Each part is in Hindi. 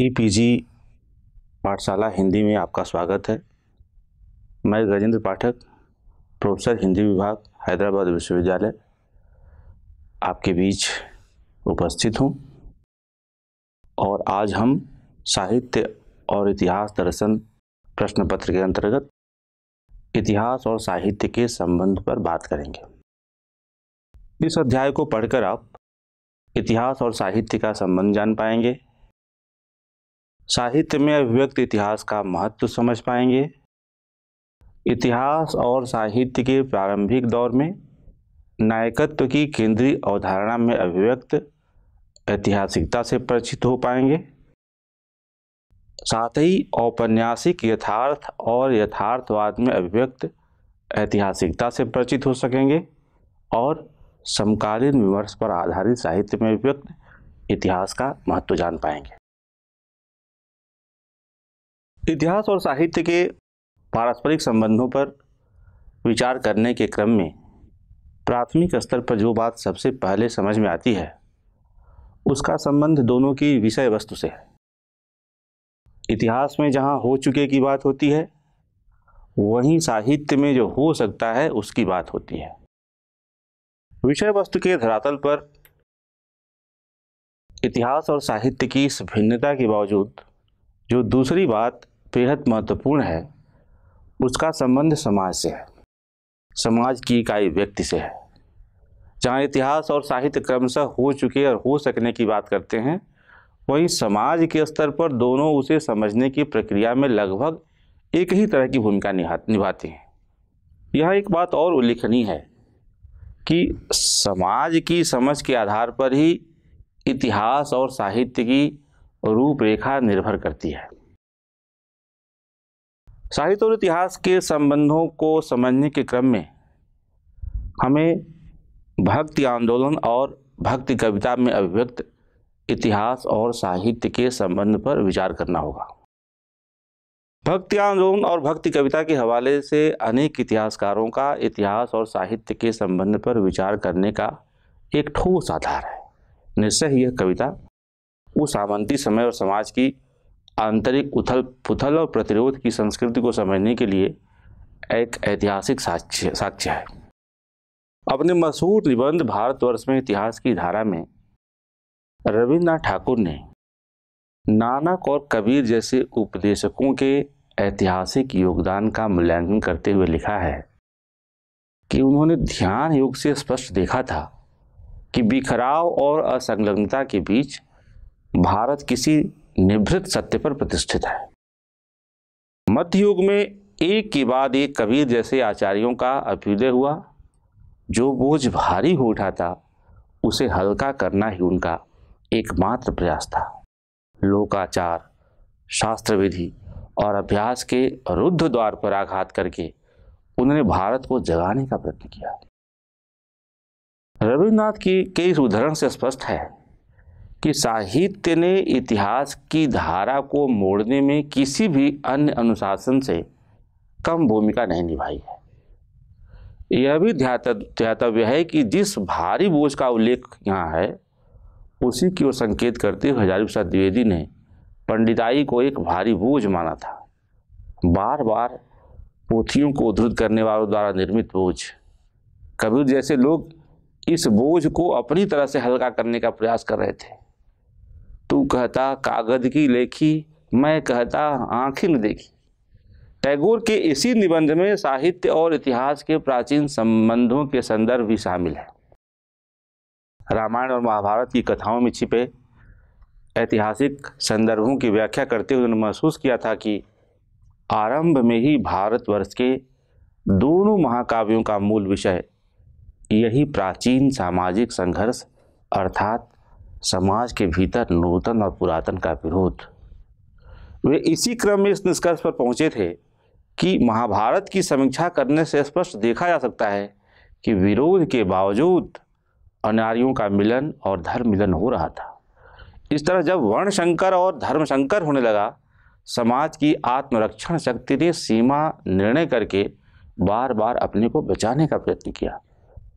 ईपीजी e पाठशाला हिंदी में आपका स्वागत है मैं गजेंद्र पाठक प्रोफेसर हिंदी विभाग हैदराबाद विश्वविद्यालय आपके बीच उपस्थित हूँ और आज हम साहित्य और इतिहास दर्शन प्रश्न पत्र के अंतर्गत इतिहास और साहित्य के संबंध पर बात करेंगे इस अध्याय को पढ़कर आप इतिहास और साहित्य का संबंध जान पाएंगे साहित्य में अभिव्यक्त इतिहास का महत्व समझ पाएंगे इतिहास और साहित्य के प्रारंभिक दौर में नायकत्व की केंद्रीय अवधारणा में अभिव्यक्त ऐतिहासिकता से परिचित हो पाएंगे साथ ही औपन्यासिक यथार्थ और यथार्थवाद में अभिव्यक्त ऐतिहासिकता से परिचित हो सकेंगे और समकालीन विमर्श पर आधारित साहित्य में अभिव्यक्त इतिहास का महत्व जान पाएंगे इतिहास और साहित्य के पारस्परिक संबंधों पर विचार करने के क्रम में प्राथमिक स्तर पर जो बात सबसे पहले समझ में आती है उसका संबंध दोनों की विषय वस्तु से है इतिहास में जहाँ हो चुके की बात होती है वहीं साहित्य में जो हो सकता है उसकी बात होती है विषय वस्तु के धरातल पर इतिहास और साहित्य की इस भिन्नता के बावजूद जो दूसरी बात बेहद महत्वपूर्ण है उसका संबंध समाज से है समाज की इकाई व्यक्ति से है जहाँ इतिहास और साहित्य क्रमशः हो चुके और हो सकने की बात करते हैं वहीं समाज के स्तर पर दोनों उसे समझने की प्रक्रिया में लगभग एक ही तरह की भूमिका निभाते हैं यह एक बात और उल्लेखनीय है कि समाज की समझ के आधार पर ही इतिहास और साहित्य की रूपरेखा निर्भर करती है साहित्य और इतिहास के संबंधों को समझने के क्रम में हमें भक्ति आंदोलन और भक्ति कविता में अभिव्यक्त इतिहास और साहित्य के संबंध पर विचार करना होगा भक्ति आंदोलन और भक्ति कविता के हवाले से अनेक इतिहासकारों का इतिहास और साहित्य के संबंध पर विचार करने का एक ठोस आधार है निश्चय यह कविता उस आमंती समय और समाज की आंतरिक उथल पुथल और प्रतिरोध की संस्कृति को समझने के लिए एक ऐतिहासिक साक्ष्य साक्ष्य है अपने मशहूर निबंध भारतवर्ष में इतिहास की धारा में रविन्द्रनाथ ठाकुर ने नानक और कबीर जैसे उपदेशकों के ऐतिहासिक योगदान का मूल्यांकन करते हुए लिखा है कि उन्होंने ध्यान योग से स्पष्ट देखा था कि बिखराव और असंलग्नता के बीच भारत किसी निभृत सत्य पर प्रतिष्ठित है मध्ययुग में एक के बाद एक कबीर जैसे आचार्यों का अभ्युदय हुआ जो बोझ भारी हो उठा था उसे हल्का करना ही उनका एकमात्र प्रयास था लोकाचार शास्त्र विधि और अभ्यास के रुद्ध द्वार पर आघात करके उन्होंने भारत को जगाने का प्रयत्न किया रविन्द्रनाथ की के उदाहरण से स्पष्ट है कि साहित्य ने इतिहास की धारा को मोड़ने में किसी भी अन्य अनुशासन से कम भूमिका नहीं निभाई है यह भी ध्यातव्य है कि जिस भारी बोझ का उल्लेख यहाँ है उसी की ओर संकेत करते हुए हजारी प्रसाद द्विवेदी ने पंडिताई को एक भारी बोझ माना था बार बार पोथियों को उद्धृत करने वालों द्वारा निर्मित बोझ कबीर जैसे लोग इस बोझ को अपनी तरह से हल्का करने का प्रयास कर रहे थे तू कहता कागज की लेखी मैं कहता आखिर देखी टैगोर के इसी निबंध में साहित्य और इतिहास के प्राचीन संबंधों के संदर्भ भी शामिल है रामायण और महाभारत की कथाओं में छिपे ऐतिहासिक संदर्भों की व्याख्या करते हुए उन्होंने महसूस किया था कि आरंभ में ही भारतवर्ष के दोनों महाकाव्यों का मूल विषय यही प्राचीन सामाजिक संघर्ष अर्थात समाज के भीतर नूतन और पुरातन का विरोध वे इसी क्रम में इस निष्कर्ष पर पहुंचे थे कि महाभारत की समीक्षा करने से स्पष्ट देखा जा सकता है कि विरोध के बावजूद अनार्यों का मिलन और धर्म मिलन हो रहा था इस तरह जब वर्ण शंकर और धर्म शंकर होने लगा समाज की आत्मरक्षण शक्ति ने सीमा निर्णय करके बार बार अपने को बचाने का प्रयत्न किया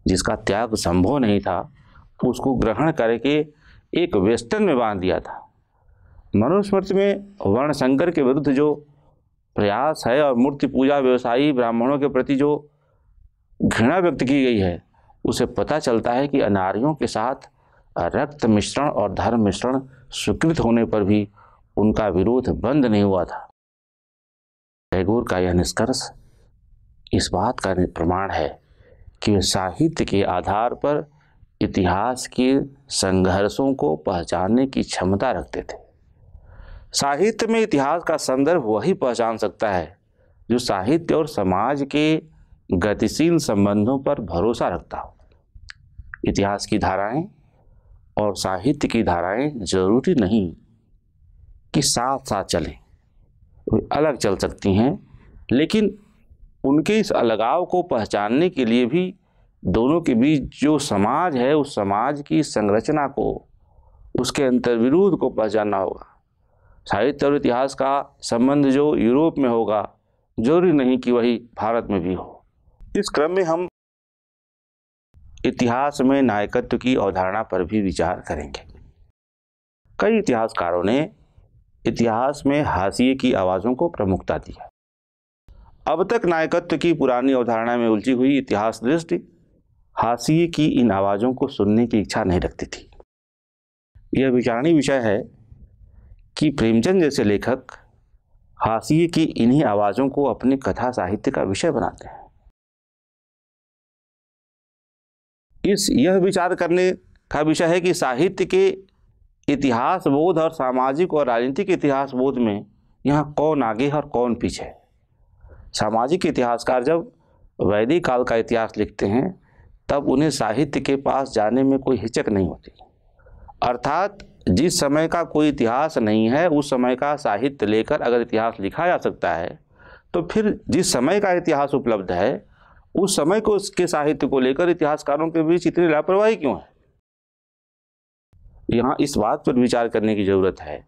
जिसका त्याग संभव नहीं था उसको ग्रहण करके एक वेस्टर्न में बांध दिया था मनुस्मृति में वर्ण शंकर के विरुद्ध जो प्रयास है और मूर्ति पूजा व्यवसायी ब्राह्मणों के प्रति जो घृणा व्यक्त की गई है उसे पता चलता है कि अनार्यों के साथ रक्त मिश्रण और धर्म मिश्रण स्वीकृत होने पर भी उनका विरोध बंद नहीं हुआ था टैगोर का यह निष्कर्ष इस बात का प्रमाण है कि वे साहित्य के आधार पर इतिहास के संघर्षों को पहचानने की क्षमता रखते थे साहित्य में इतिहास का संदर्भ वही पहचान सकता है जो साहित्य और समाज के गतिशील संबंधों पर भरोसा रखता हो इतिहास की धाराएं और साहित्य की धाराएं जरूरी नहीं कि साथ साथ चलें वे अलग चल सकती हैं लेकिन उनके इस अलगाव को पहचानने के लिए भी दोनों के बीच जो समाज है उस समाज की संरचना को उसके अंतर्विरोध को पहचानना होगा साहित्य और इतिहास का संबंध जो यूरोप में होगा जरूरी नहीं कि वही भारत में भी हो इस क्रम में हम इतिहास में नायकत्व की अवधारणा पर भी विचार करेंगे कई इतिहासकारों ने इतिहास में हाशिए की आवाज़ों को प्रमुखता दी है अब तक नायकत्व की पुरानी अवधारणा में उलझी हुई इतिहास दृष्टि हासीिए की इन आवाज़ों को सुनने की इच्छा नहीं रखती थी यह विचारणीय विषय है कि प्रेमचंद जैसे लेखक हाशिए की इन्हीं आवाज़ों को अपने कथा साहित्य का विषय बनाते हैं इस यह विचार करने का विषय है कि साहित्य के इतिहास बोध और सामाजिक और राजनीतिक इतिहास बोध में यहाँ कौन आगे है और कौन पीछे है सामाजिक इतिहासकार जब वैदिक काल का इतिहास लिखते हैं तब उन्हें साहित्य के पास जाने में कोई हिचक नहीं होती अर्थात जिस समय का कोई इतिहास नहीं है उस समय का साहित्य लेकर अगर इतिहास लिखा जा सकता है तो फिर जिस समय का इतिहास उपलब्ध है उस समय को उसके साहित्य को लेकर इतिहासकारों के बीच इतनी लापरवाही क्यों है यहाँ इस बात पर विचार करने की ज़रूरत है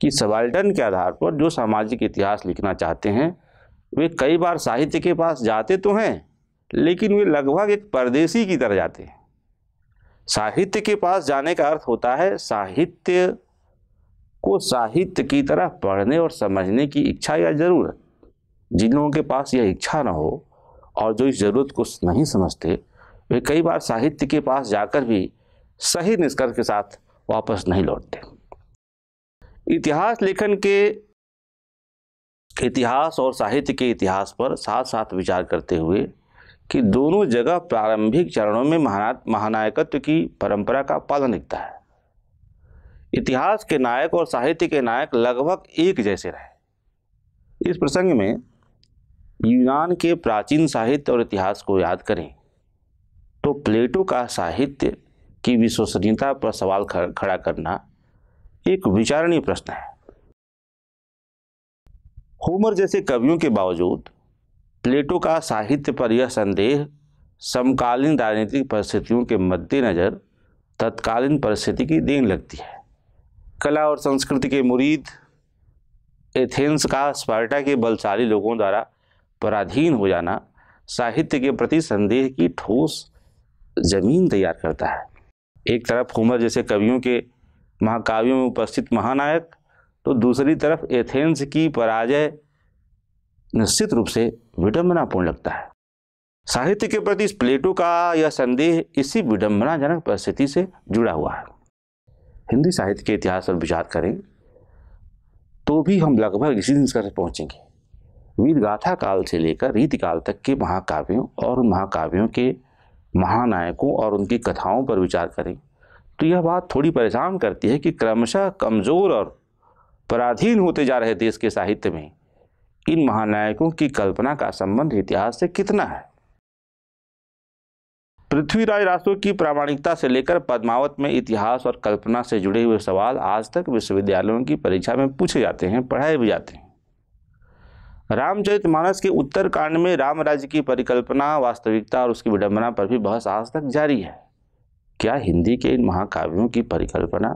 कि सबाल्टन के आधार पर जो सामाजिक इतिहास लिखना चाहते हैं वे कई बार साहित्य के पास जाते तो हैं लेकिन वे लगभग एक परदेसी की तरह जाते हैं साहित्य के पास जाने का अर्थ होता है साहित्य को साहित्य की तरह पढ़ने और समझने की इच्छा या ज़रूरत जिन लोगों के पास यह इच्छा ना हो और जो इस ज़रूरत को नहीं समझते वे कई बार साहित्य के पास जाकर भी सही निष्कर्ष के साथ वापस नहीं लौटते इतिहास लेखन के इतिहास और साहित्य के इतिहास पर साथ साथ विचार करते हुए कि दोनों जगह प्रारंभिक चरणों में महाना महानायकत्व की परंपरा का पालन दिखता है इतिहास के नायक और साहित्य के नायक लगभग एक जैसे रहे इस प्रसंग में यूनान के प्राचीन साहित्य और इतिहास को याद करें तो प्लेटो का साहित्य की विश्वसनीयता पर सवाल खड़ा करना एक विचारणीय प्रश्न है होमर जैसे कवियों के बावजूद प्लेटो का साहित्य पर यह संदेह समकालीन राजनीतिक परिस्थितियों के मद्देनज़र तत्कालीन परिस्थिति की देन लगती है कला और संस्कृति के मुरीद एथेंस का स्पार्टा के बलशाली लोगों द्वारा पराधीन हो जाना साहित्य के प्रति संदेह की ठोस जमीन तैयार करता है एक तरफ होमर जैसे कवियों के महाकाव्यों में उपस्थित महानायक तो दूसरी तरफ एथेंस की पराजय निश्चित रूप से विडम्बनापूर्ण लगता है साहित्य के प्रति इस प्लेटो का यह संदेह इसी विडम्बनाजनक परिस्थिति से जुड़ा हुआ है हिंदी साहित्य के इतिहास पर विचार करें तो भी हम लगभग इसी दिन पहुंचेंगे वीर गाथा काल से लेकर रीतिकाल तक के महाकाव्यों और उन महाकाव्यों के महानायकों और उनकी कथाओं पर विचार करें तो यह बात थोड़ी परेशान करती है कि क्रमशः कमज़ोर और पराधीन होते जा रहे देश के साहित्य में इन महानायकों की कल्पना का संबंध इतिहास से कितना है पृथ्वीराज राष्ट्रों की प्रामाणिकता से लेकर पद्मावत में इतिहास और कल्पना से जुड़े हुए सवाल आज तक विश्वविद्यालयों की परीक्षा में पूछे जाते हैं पढ़ाए भी जाते हैं रामचरित मानस के उत्तर कांड में राम राज्य की परिकल्पना वास्तविकता और उसकी विडंबना पर भी बहस आज तक जारी है क्या हिंदी के इन महाकाव्यों की परिकल्पना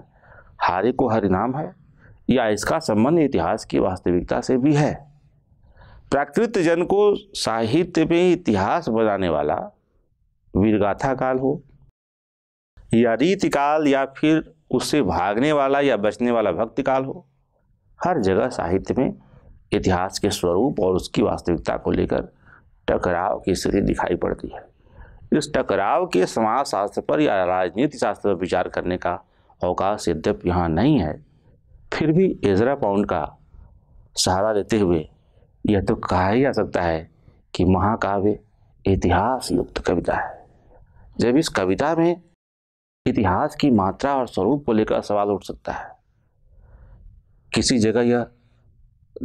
हारे को हरिनाम है या इसका संबंध इतिहास की वास्तविकता से भी है प्राकृत जन को साहित्य में इतिहास बनाने वाला वीरगाथा काल हो या रीतिकाल काल या फिर उससे भागने वाला या बचने वाला भक्ति काल हो हर जगह साहित्य में इतिहास के स्वरूप और उसकी वास्तविकता को लेकर टकराव की स्थिति दिखाई पड़ती है इस टकराव के समाज शास्त्र पर या राजनीति शास्त्र पर विचार करने का अवकाश यद्यप यहाँ नहीं है फिर भी एजरा पाउंड का सहारा लेते हुए यह तो कहा ही जा सकता है कि महाकाव्य इतिहास युक्त कविता है जब इस कविता में इतिहास की मात्रा और स्वरूप को लेकर सवाल उठ सकता है किसी जगह यह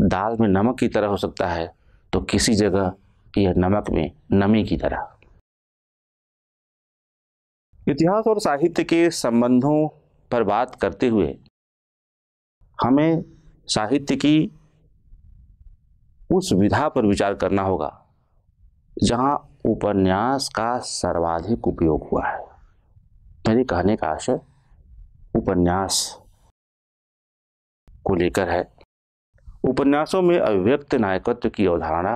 दाल में नमक की तरह हो सकता है तो किसी जगह यह नमक में नमी की तरह इतिहास और साहित्य के संबंधों पर बात करते हुए हमें साहित्य की उस विधा पर विचार करना होगा जहाँ उपन्यास का सर्वाधिक उपयोग हुआ है मेरे कहने का आशय उपन्यास को लेकर है उपन्यासों में अव्यक्त नायकत्व की अवधारणा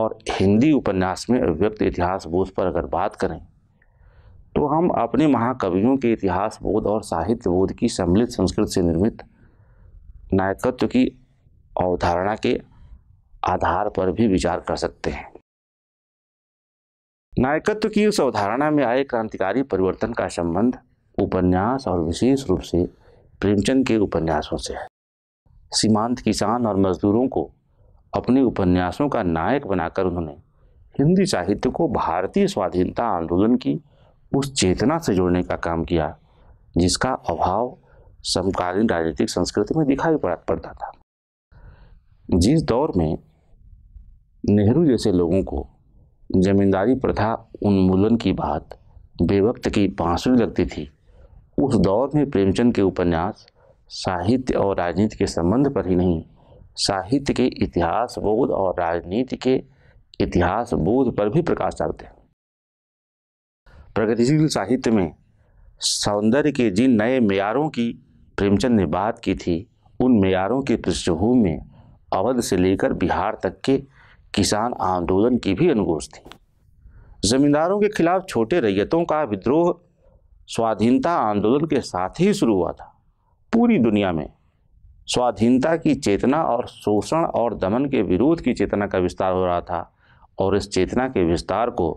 और हिंदी उपन्यास में अव्यक्त इतिहास बोध पर अगर बात करें तो हम अपने महाकवियों के इतिहास बोध और साहित्य बोध की सम्मिलित संस्कृत से निर्मित नायकत्व की अवधारणा के आधार पर भी विचार कर सकते हैं नायकत्व की उस अवधारणा में आए क्रांतिकारी परिवर्तन का संबंध उपन्यास और विशेष रूप से प्रेमचंद के उपन्यासों से है सीमांत किसान और मजदूरों को अपने उपन्यासों का नायक बनाकर उन्होंने हिंदी साहित्य को भारतीय स्वाधीनता आंदोलन की उस चेतना से जोड़ने का काम किया जिसका अभाव समकालीन राजनीतिक संस्कृति में दिखाई पड़ता था जिस दौर में नेहरू जैसे लोगों को जमींदारी प्रथा उन्मूलन की बात बेवक्त की बांसुरी लगती थी उस दौर में प्रेमचंद के उपन्यास साहित्य और राजनीति के संबंध पर ही नहीं साहित्य के इतिहास बोध और राजनीति के इतिहास बोध पर भी प्रकाश डालते हैं प्रगतिशील साहित्य में सौंदर्य के जिन नए मेयारों की प्रेमचंद ने बात की थी उन मेयारों की पृष्ठभूमि में अवध से लेकर बिहार तक के किसान आंदोलन की भी अनुगोज थी जमींदारों के खिलाफ छोटे रैयतों का विद्रोह स्वाधीनता आंदोलन के साथ ही शुरू हुआ था पूरी दुनिया में स्वाधीनता की चेतना और शोषण और दमन के विरोध की चेतना का विस्तार हो रहा था और इस चेतना के विस्तार को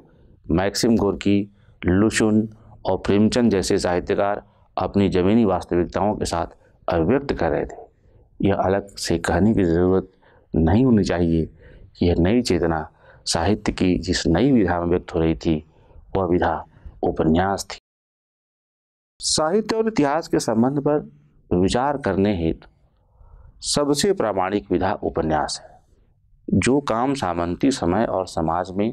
मैक्सिम गोरकी लुशुन और प्रेमचंद जैसे साहित्यकार अपनी ज़मीनी वास्तविकताओं के साथ अभिव्यक्त कर रहे थे यह अलग से कहने की ज़रूरत नहीं होनी चाहिए यह नई चेतना साहित्य की जिस नई विधा में व्यक्त हो रही थी वह विधा उपन्यास थी साहित्य और इतिहास के संबंध पर विचार करने हेतु सबसे प्रामाणिक विधा उपन्यास है जो काम सामंती समय और समाज में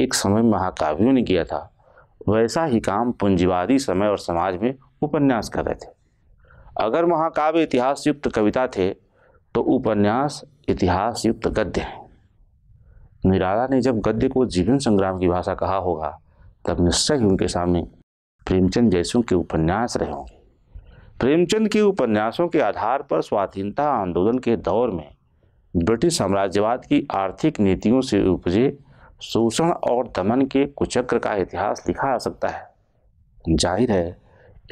एक समय महाकाव्यों ने किया था वैसा ही काम पूंजीवादी समय और समाज में उपन्यास कर रहे थे अगर महाकाव्य इतिहास युक्त कविता थे तो उपन्यास इतिहास युक्त गद्य हैं निराला ने जब गद्य को जीवन संग्राम की भाषा कहा होगा तब निश्चय ही उनके सामने प्रेमचंद जैसों के उपन्यास रहे होंगे प्रेमचंद के उपन्यासों के आधार पर स्वाधीनता आंदोलन के दौर में ब्रिटिश साम्राज्यवाद की आर्थिक नीतियों से उपजे शोषण और दमन के कुचक्र का इतिहास लिखा आ सकता है जाहिर है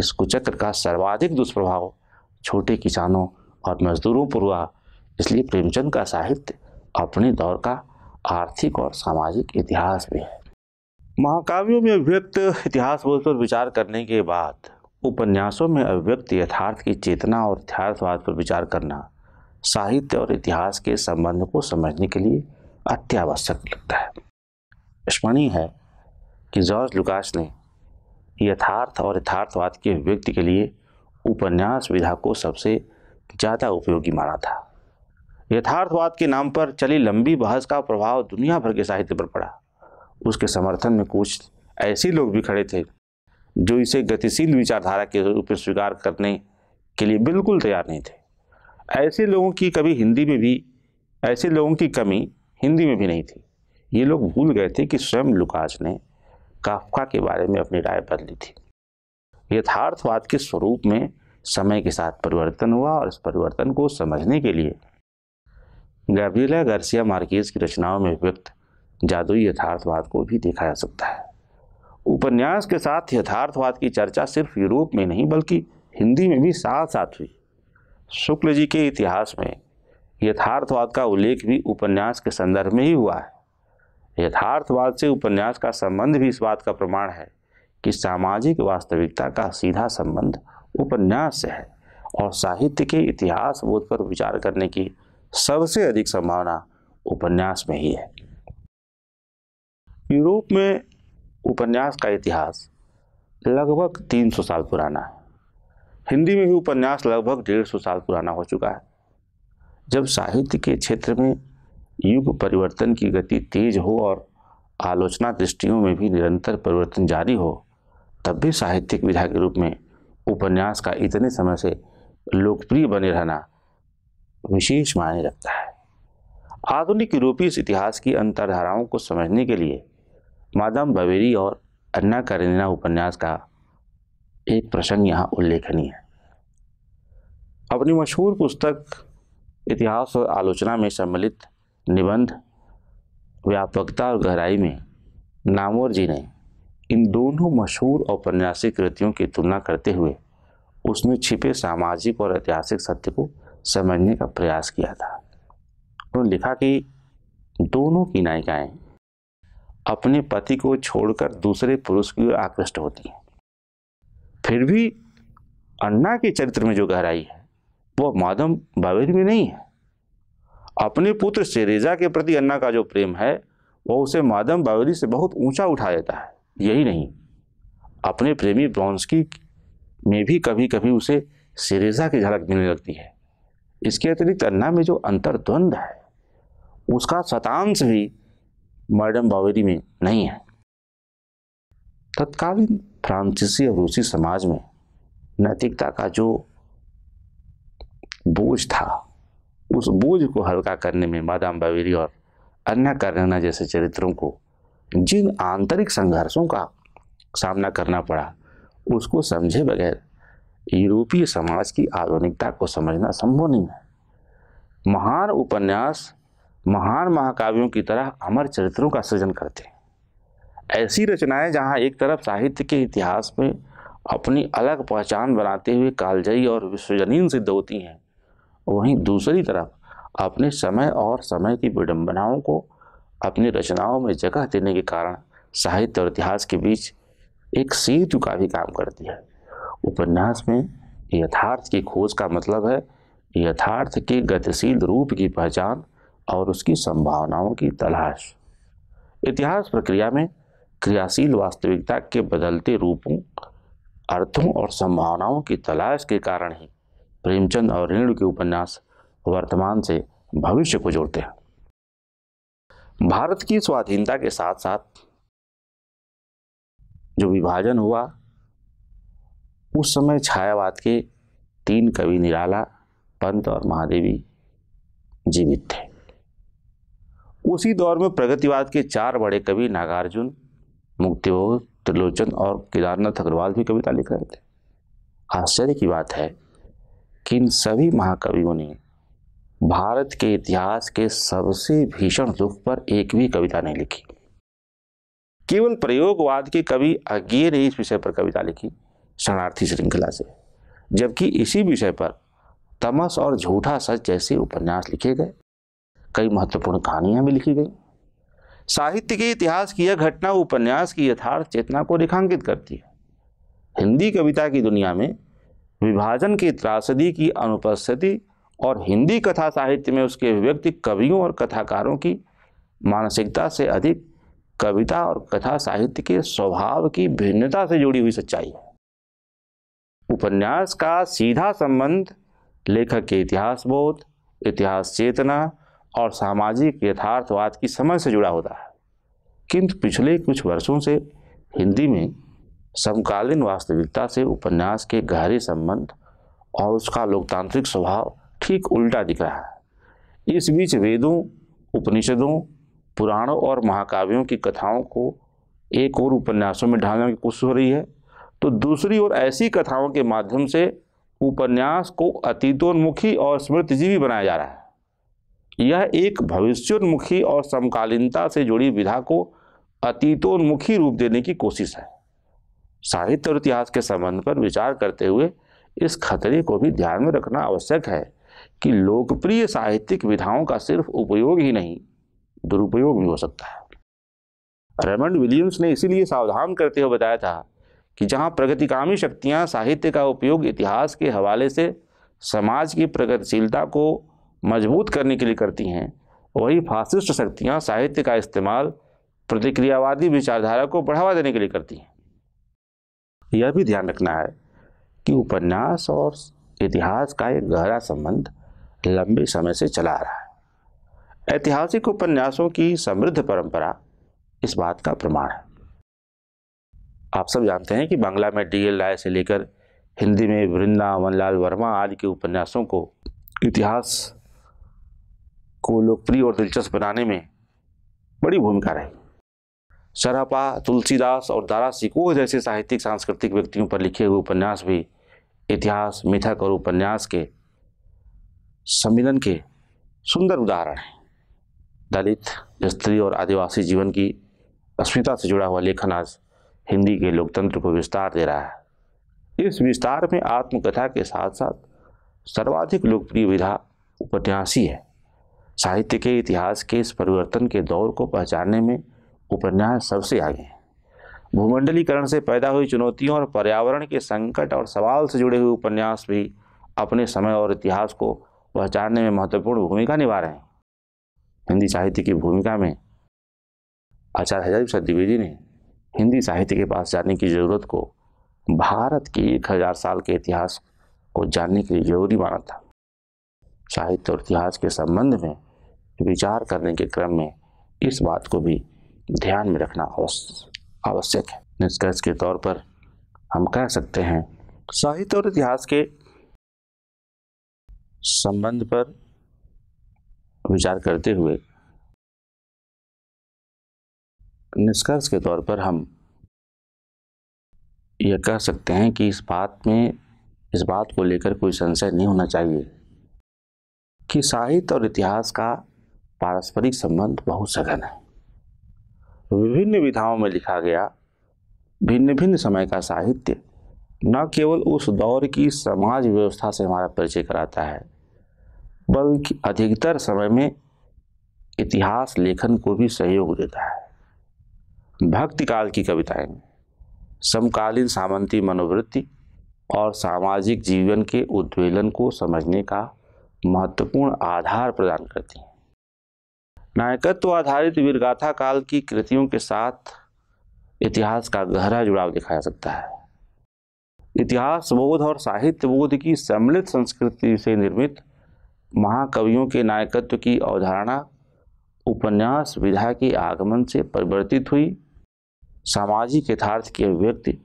इस कुचक्र का सर्वाधिक दुष्प्रभाव छोटे किसानों और मजदूरों पर हुआ इसलिए प्रेमचंद का साहित्य अपने दौर का आर्थिक और सामाजिक इतिहास भी है महाकाव्यों में अभिव्यक्त इतिहास बोध पर विचार करने के बाद उपन्यासों में अभिव्यक्त यथार्थ की चेतना और यथार्थवाद पर विचार करना साहित्य और इतिहास के संबंध को समझने के लिए अत्यावश्यक लगता है स्मरणीय है कि जॉर्ज लुकास ने यथार्थ और यथार्थवाद के अभिव्यक्ति के लिए उपन्यास विधा को सबसे ज़्यादा उपयोगी माना था यथार्थवाद के नाम पर चली लंबी बहस का प्रभाव दुनिया भर के साहित्य पर पड़ा उसके समर्थन में कुछ ऐसे लोग भी खड़े थे जो इसे गतिशील विचारधारा के रूप में स्वीकार करने के लिए बिल्कुल तैयार नहीं थे ऐसे लोगों की कभी हिंदी में भी ऐसे लोगों की कमी हिंदी में भी नहीं थी ये लोग भूल गए थे कि स्वयं लुकाज ने काफका के बारे में अपनी राय बदली थी यथार्थवाद के स्वरूप में समय के साथ परिवर्तन हुआ और इस परिवर्तन को समझने के लिए गैब्रिला गार्सिया मार्केज की रचनाओं में व्यक्त जादुई यथार्थवाद को भी देखा जा सकता है उपन्यास के साथ यथार्थवाद की चर्चा सिर्फ यूरोप में नहीं बल्कि हिंदी में भी साथ साथ हुई शुक्ल जी के इतिहास में यथार्थवाद का उल्लेख भी उपन्यास के संदर्भ में ही हुआ है यथार्थवाद से उपन्यास का संबंध भी इस बात का प्रमाण है कि सामाजिक वास्तविकता का सीधा संबंध उपन्यास से है और साहित्य के इतिहास बोध पर विचार करने की सबसे अधिक संभावना उपन्यास में ही है यूरोप में उपन्यास का इतिहास लगभग 300 साल पुराना है हिंदी में भी उपन्यास लगभग 150 साल पुराना हो चुका है जब साहित्य के क्षेत्र में युग परिवर्तन की गति तेज हो और आलोचना दृष्टियों में भी निरंतर परिवर्तन जारी हो तब भी साहित्यिक विधा के रूप में उपन्यास का इतने समय से लोकप्रिय बने रहना विशेष मायने रखता है आधुनिक यूरोपीय इतिहास की अंतरधाराओं को समझने के लिए मादम बवेरी और अन्ना करेना उपन्यास का एक प्रसंग यहाँ उल्लेखनीय है अपनी मशहूर पुस्तक इतिहास और आलोचना में सम्मिलित निबंध व्यापकता और गहराई में नामोर जी ने इन दोनों मशहूर औपन्यासिक कृतियों की तुलना करते हुए उसमें छिपे सामाजिक और ऐतिहासिक सत्य को समझने का प्रयास किया था उन्होंने लिखा कि दोनों की नायिकाएं अपने पति को छोड़कर दूसरे पुरुष की ओर आकृष्ट होती हैं फिर भी अन्ना के चरित्र में जो गहराई है वो माधव बावेरी में नहीं है अपने पुत्र शेरेजा के प्रति अन्ना का जो प्रेम है वो उसे माधव बावेरी से बहुत ऊंचा उठा देता है यही नहीं अपने प्रेमी ब्रॉन्स्की में भी कभी कभी उसे शेरेजा की झलक मिलने लगती है इसके अतिरिक्त अन्ना में जो अंतर्द्वंद है उसका शतांश भी मॉडर्न बावेरी में नहीं है तत्कालीन फ्रांसीसी और रूसी समाज में नैतिकता का जो बोझ था उस बोझ को हल्का करने में मादाम बावेरी और अन्ना करना जैसे चरित्रों को जिन आंतरिक संघर्षों का सामना करना पड़ा उसको समझे बगैर यूरोपीय समाज की आधुनिकता को समझना संभव नहीं है महान उपन्यास महान महाकाव्यों की तरह अमर चरित्रों का सृजन करते हैं ऐसी रचनाएं जहां एक तरफ साहित्य के इतिहास में अपनी अलग पहचान बनाते हुए कालजयी और विश्वजनीन सिद्ध होती हैं वहीं दूसरी तरफ अपने समय और समय की विडंबनाओं को अपनी रचनाओं में जगह देने के कारण साहित्य और इतिहास के बीच एक सेतु का भी काम करती है उपन्यास में यथार्थ की खोज का मतलब है यथार्थ के गतिशील रूप की पहचान और उसकी संभावनाओं की तलाश इतिहास प्रक्रिया में क्रियाशील वास्तविकता के बदलते रूपों अर्थों और संभावनाओं की तलाश के कारण ही प्रेमचंद और ऋण के उपन्यास वर्तमान से भविष्य को जोड़ते हैं भारत की स्वाधीनता के साथ साथ जो विभाजन हुआ उस समय छायावाद के तीन कवि निराला पंत और महादेवी जीवित थे उसी दौर में प्रगतिवाद के चार बड़े कवि नागार्जुन मुक्तिबोध त्रिलोचन और केदारनाथ अग्रवाल भी कविता लिख रहे थे आश्चर्य की बात है कि इन सभी महाकवियों ने भारत के इतिहास के सबसे भीषण दुख पर एक भी कविता नहीं लिखी केवल प्रयोगवाद के कवि अज्ञे ने इस विषय पर कविता लिखी शरणार्थी श्रृंखला से जबकि इसी विषय पर तमस और झूठा सच जैसे उपन्यास लिखे गए कई महत्वपूर्ण कहानियां भी लिखी गई साहित्य के इतिहास की यह घटना उपन्यास की यथार्थ चेतना को रेखांकित करती है हिंदी कविता की दुनिया में विभाजन की त्रासदी की अनुपस्थिति और हिंदी कथा साहित्य में उसके व्यक्ति कवियों और कथाकारों की मानसिकता से अधिक कविता और कथा साहित्य के स्वभाव की भिन्नता से जुड़ी हुई सच्चाई है उपन्यास का सीधा संबंध लेखक के इतिहास बोध इतिहास चेतना और सामाजिक यथार्थवाद की समझ से जुड़ा होता है किंतु पिछले कुछ वर्षों से हिंदी में समकालीन वास्तविकता से उपन्यास के गहरे संबंध और उसका लोकतांत्रिक स्वभाव ठीक उल्टा दिख रहा है इस बीच वेदों उपनिषदों पुराणों और महाकाव्यों की कथाओं को एक और उपन्यासों में ढालने की कोशिश हो रही है तो दूसरी ओर ऐसी कथाओं के माध्यम से उपन्यास को अतीतोन्मुखी और स्मृतिजीवी बनाया जा रहा है यह एक भविष्योन्मुखी और समकालीनता से जुड़ी विधा को अतीतोन्मुखी रूप देने की कोशिश है साहित्य और इतिहास के संबंध पर विचार करते हुए इस खतरे को भी ध्यान में रखना आवश्यक है कि लोकप्रिय साहित्यिक विधाओं का सिर्फ उपयोग ही नहीं दुरुपयोग भी हो सकता है रेमंड विलियम्स ने इसीलिए सावधान करते हुए बताया था कि जहाँ प्रगतिकामी शक्तियाँ साहित्य का उपयोग इतिहास के हवाले से समाज की प्रगतिशीलता को मजबूत करने के लिए करती हैं वही फासिस्ट शक्तियाँ साहित्य का इस्तेमाल प्रतिक्रियावादी विचारधारा को बढ़ावा देने के लिए करती हैं यह भी ध्यान रखना है कि उपन्यास और इतिहास का एक गहरा संबंध लंबे समय से चला आ रहा है ऐतिहासिक उपन्यासों की समृद्ध परंपरा इस बात का प्रमाण है आप सब जानते हैं कि बांग्ला में डी एल राय से लेकर हिंदी में वृंदावन लाल वर्मा आदि के उपन्यासों को इतिहास को लोकप्रिय और दिलचस्प बनाने में बड़ी भूमिका रही शरापा तुलसीदास और दारा सिकोह जैसे साहित्यिक सांस्कृतिक व्यक्तियों पर लिखे हुए उपन्यास भी इतिहास मिथक और उपन्यास के सम्मिलन के सुंदर उदाहरण हैं दलित स्त्री और आदिवासी जीवन की अस्मिता से जुड़ा हुआ लेखन आज हिंदी के लोकतंत्र को विस्तार दे रहा है इस विस्तार में आत्मकथा के साथ साथ सर्वाधिक लोकप्रिय विधा उपन्यासी है साहित्य के इतिहास के इस परिवर्तन के दौर को पहचानने में उपन्यास सबसे आगे हैं भूमंडलीकरण से पैदा हुई चुनौतियों और पर्यावरण के संकट और सवाल से जुड़े हुए उपन्यास भी अपने समय और इतिहास को पहचानने में महत्वपूर्ण भूमिका निभा रहे हैं हिंदी साहित्य की भूमिका में आचार्य हजार सद्विवेदी द्विवेदी ने हिंदी साहित्य के पास जाने की ज़रूरत को भारत के एक हज़ार साल के इतिहास को जानने के लिए जरूरी माना था साहित्य और इतिहास के संबंध में विचार करने के क्रम में इस बात को भी ध्यान में रखना आवश्यक है निष्कर्ष के तौर पर हम कह सकते हैं साहित्य और इतिहास के संबंध पर विचार करते हुए निष्कर्ष के तौर पर हम यह कह सकते हैं कि इस बात में इस बात को लेकर कोई संशय नहीं होना चाहिए कि साहित्य और इतिहास का पारस्परिक संबंध बहुत सघन है विभिन्न विधाओं में लिखा गया भिन्न भिन्न समय का साहित्य न केवल उस दौर की समाज व्यवस्था से हमारा परिचय कराता है बल्कि अधिकतर समय में इतिहास लेखन को भी सहयोग देता है भक्ति काल की कविताएं समकालीन सामंती मनोवृत्ति और सामाजिक जीवन के उद्वेलन को समझने का महत्वपूर्ण आधार प्रदान करती हैं नायकत्व आधारित वीरगाथा काल की कृतियों के साथ इतिहास का गहरा जुड़ाव दिखाया सकता है इतिहास बोध और साहित्य बोध की सम्मिलित संस्कृति से निर्मित महाकवियों के नायकत्व की अवधारणा उपन्यास विधा के आगमन से परिवर्तित हुई सामाजिक यथार्थ के व्यक्ति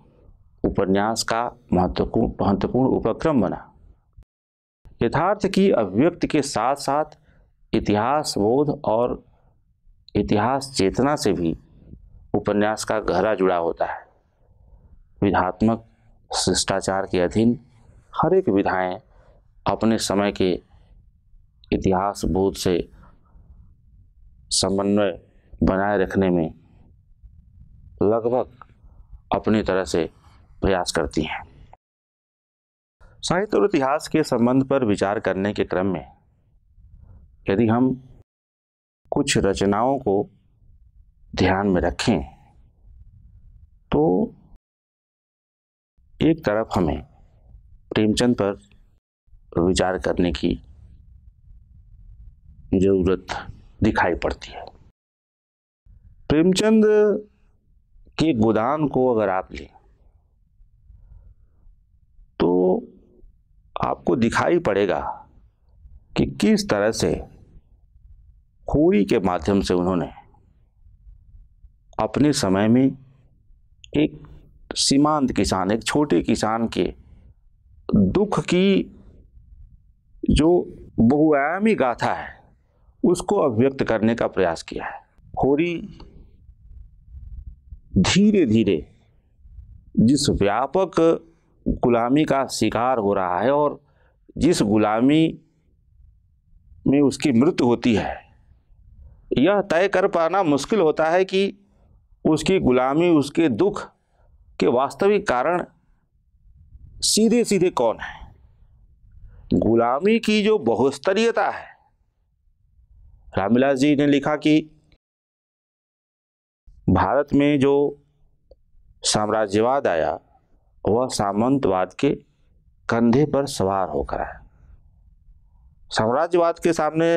उपन्यास का महत्वपूर्ण महत्वपूर्ण उपक्रम बना यथार्थ की अभिव्यक्ति के साथ साथ इतिहास बोध और इतिहास चेतना से भी उपन्यास का गहरा जुड़ा होता है विधात्मक शिष्टाचार के अधीन हर एक विधाएं अपने समय के इतिहास बोध से समन्वय बनाए रखने में लगभग अपनी तरह से प्रयास करती हैं साहित्य और इतिहास के संबंध पर विचार करने के क्रम में यदि हम कुछ रचनाओं को ध्यान में रखें तो एक तरफ हमें प्रेमचंद पर विचार करने की ज़रूरत दिखाई पड़ती है प्रेमचंद के गोदान को अगर आप लें तो आपको दिखाई पड़ेगा कि किस तरह से खोरी के माध्यम से उन्होंने अपने समय में एक सीमांत किसान एक छोटे किसान के दुख की जो बहुआयामी गाथा है उसको अभिव्यक्त करने का प्रयास किया है खोरी धीरे धीरे जिस व्यापक गुलामी का शिकार हो रहा है और जिस गुलामी में उसकी मृत्यु होती है यह तय कर पाना मुश्किल होता है कि उसकी गुलामी उसके दुख के वास्तविक कारण सीधे सीधे कौन है गुलामी की जो बहुस्तरीयता है रामविलास जी ने लिखा कि भारत में जो साम्राज्यवाद आया वह सामंतवाद के कंधे पर सवार होकर आया साम्राज्यवाद के सामने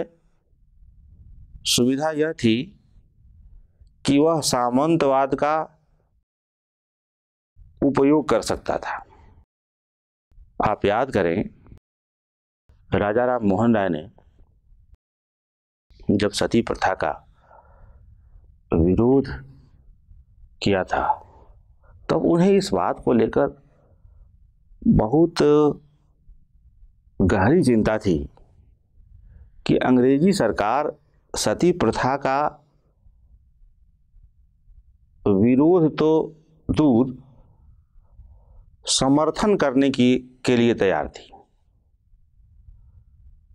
सुविधा यह थी कि वह सामंतवाद का उपयोग कर सकता था आप याद करें राजा राम मोहन राय ने जब सती प्रथा का विरोध किया था तब तो उन्हें इस बात को लेकर बहुत गहरी चिंता थी कि अंग्रेजी सरकार सती प्रथा का विरोध तो दूर समर्थन करने की के लिए तैयार थी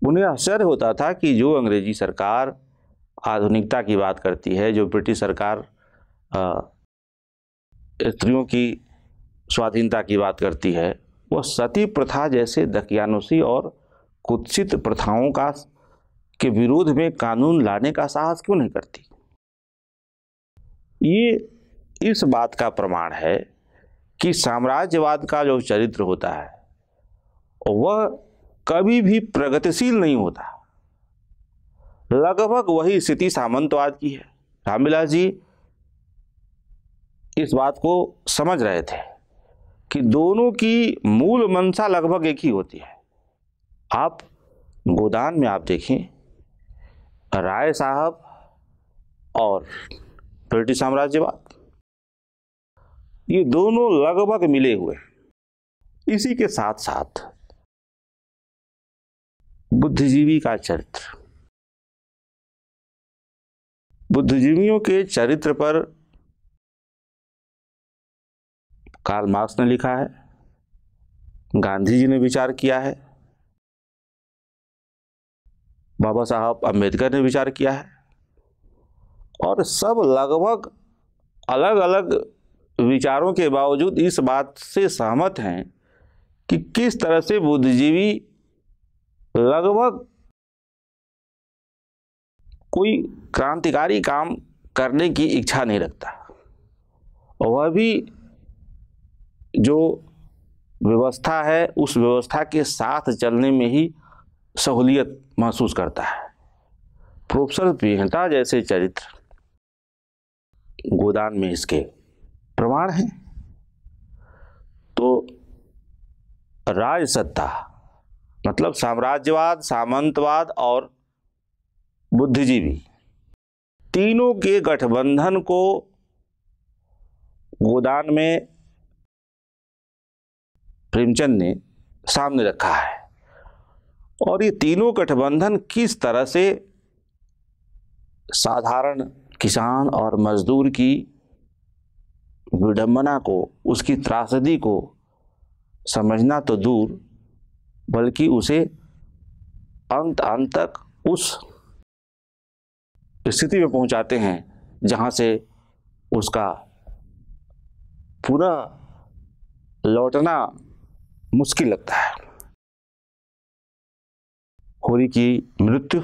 उन्हें आश्चर्य होता था कि जो अंग्रेजी सरकार आधुनिकता की बात करती है जो ब्रिटिश सरकार आ, स्त्रियों की स्वाधीनता की बात करती है वह सती प्रथा जैसे दकियानुषी और कुत्सित प्रथाओं का के विरोध में कानून लाने का साहस क्यों नहीं करती ये इस बात का प्रमाण है कि साम्राज्यवाद का जो चरित्र होता है वह कभी भी प्रगतिशील नहीं होता लगभग वही स्थिति सामंतवाद की है रामविलास जी इस बात को समझ रहे थे कि दोनों की मूल मंशा लगभग एक ही होती है आप गोदान में आप देखें राय साहब और ब्रिटिश साम्राज्यवाद ये दोनों लगभग मिले हुए इसी के साथ साथ बुद्धिजीवी का चरित्र बुद्धिजीवियों के चरित्र पर कार्ल मार्क्स ने लिखा है गांधी जी ने विचार किया है बाबा साहब अम्बेडकर ने विचार किया है और सब लगभग अलग अलग विचारों के बावजूद इस बात से सहमत हैं कि किस तरह से बुद्धिजीवी लगभग कोई क्रांतिकारी काम करने की इच्छा नहीं रखता वह भी जो व्यवस्था है उस व्यवस्था के साथ चलने में ही सहूलियत महसूस करता है प्रोफेसर पीहता जैसे चरित्र गोदान में इसके प्रमाण हैं तो राजसत्ता मतलब साम्राज्यवाद सामंतवाद और बुद्धिजीवी तीनों के गठबंधन को गोदान में प्रेमचंद ने सामने रखा है और ये तीनों गठबंधन किस तरह से साधारण किसान और मजदूर की विडम्बना को उसकी त्रासदी को समझना तो दूर बल्कि उसे अंत अंत तक उस स्थिति में पहुंचाते हैं जहां से उसका पूरा लौटना मुश्किल लगता है होरी की मृत्यु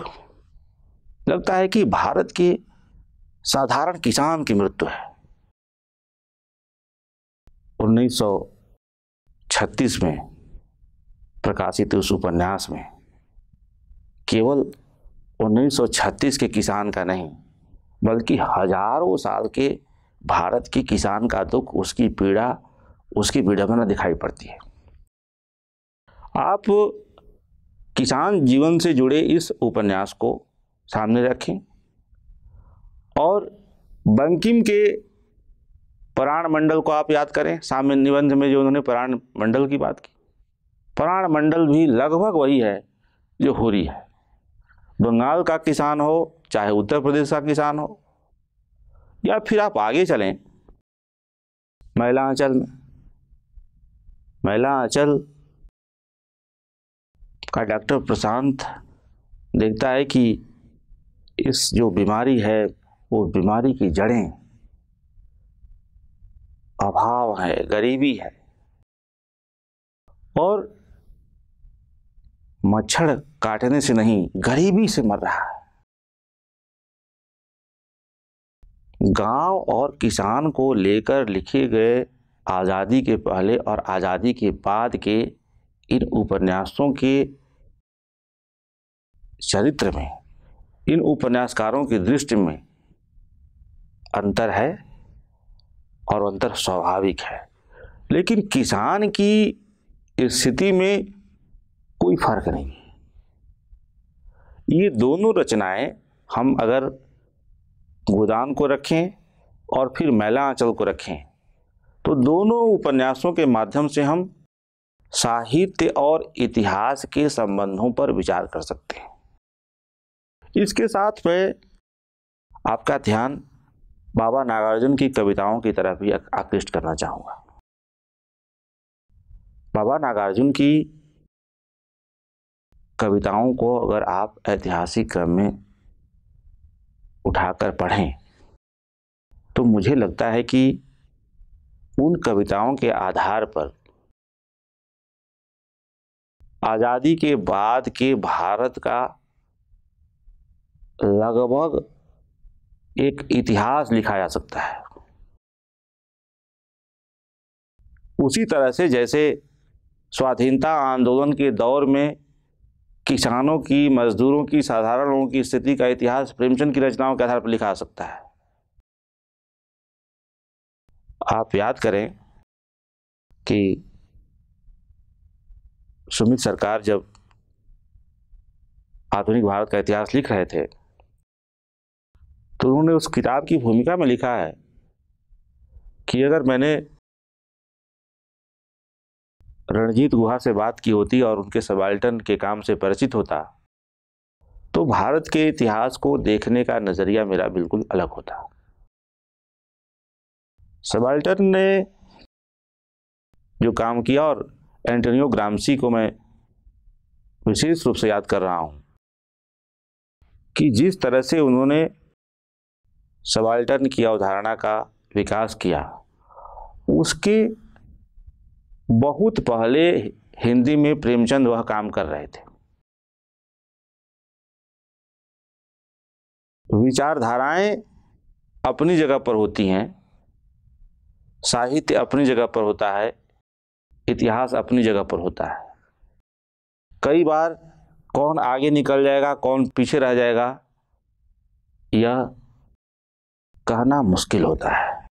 लगता है कि भारत के साधारण किसान की मृत्यु है 1936 में प्रकाशित उस उपन्यास में केवल 1936 के किसान का नहीं बल्कि हजारों साल के भारत के किसान का दुख उसकी पीड़ा उसकी विडम्बना दिखाई पड़ती है आप किसान जीवन से जुड़े इस उपन्यास को सामने रखें और बंकिम के प्राण मंडल को आप याद करें साम्य निबंध में जो उन्होंने प्राण मंडल की बात की प्राण मंडल भी लगभग वही है जो हो रही है बंगाल का किसान हो चाहे उत्तर प्रदेश का किसान हो या फिर आप आगे चलें महिला आंचल में महिला आंचल का डॉक्टर प्रशांत देखता है कि इस जो बीमारी है वो बीमारी की जड़ें अभाव है गरीबी है और मच्छर काटने से नहीं गरीबी से मर रहा है गांव और किसान को लेकर लिखे गए आज़ादी के पहले और आज़ादी के बाद के इन उपन्यासों के चरित्र में इन उपन्यासकारों की दृष्टि में अंतर है और अंतर स्वाभाविक है लेकिन किसान की स्थिति में कोई फर्क नहीं ये दोनों रचनाएं हम अगर गोदान को रखें और फिर मैला आंचल को रखें तो दोनों उपन्यासों के माध्यम से हम साहित्य और इतिहास के संबंधों पर विचार कर सकते हैं इसके साथ में आपका ध्यान बाबा नागार्जुन की कविताओं की तरफ भी आकृष्ट करना चाहूँगा बाबा नागार्जुन की कविताओं को अगर आप ऐतिहासिक क्रम में उठाकर पढ़ें तो मुझे लगता है कि उन कविताओं के आधार पर आज़ादी के बाद के भारत का लगभग एक इतिहास लिखा जा सकता है उसी तरह से जैसे स्वाधीनता आंदोलन के दौर में किसानों की मजदूरों की साधारण लोगों की स्थिति का इतिहास प्रेमचंद की रचनाओं के आधार पर लिखा जा सकता है आप याद करें कि सुमित सरकार जब आधुनिक भारत का इतिहास लिख रहे थे तो उन्होंने उस किताब की भूमिका में लिखा है कि अगर मैंने रणजीत गुहा से बात की होती और उनके सबाल्टन के काम से परिचित होता तो भारत के इतिहास को देखने का नज़रिया मेरा बिल्कुल अलग होता सबाल्टन ने जो काम किया और एंटोनियो ग्रामसी को मैं विशेष रूप से याद कर रहा हूँ कि जिस तरह से उन्होंने सवाल्टन की अवधारणा का विकास किया उसके बहुत पहले हिंदी में प्रेमचंद वह काम कर रहे थे विचारधाराएं अपनी जगह पर होती हैं साहित्य अपनी जगह पर होता है इतिहास अपनी जगह पर होता है कई बार कौन आगे निकल जाएगा कौन पीछे रह जाएगा यह कहना मुश्किल होता है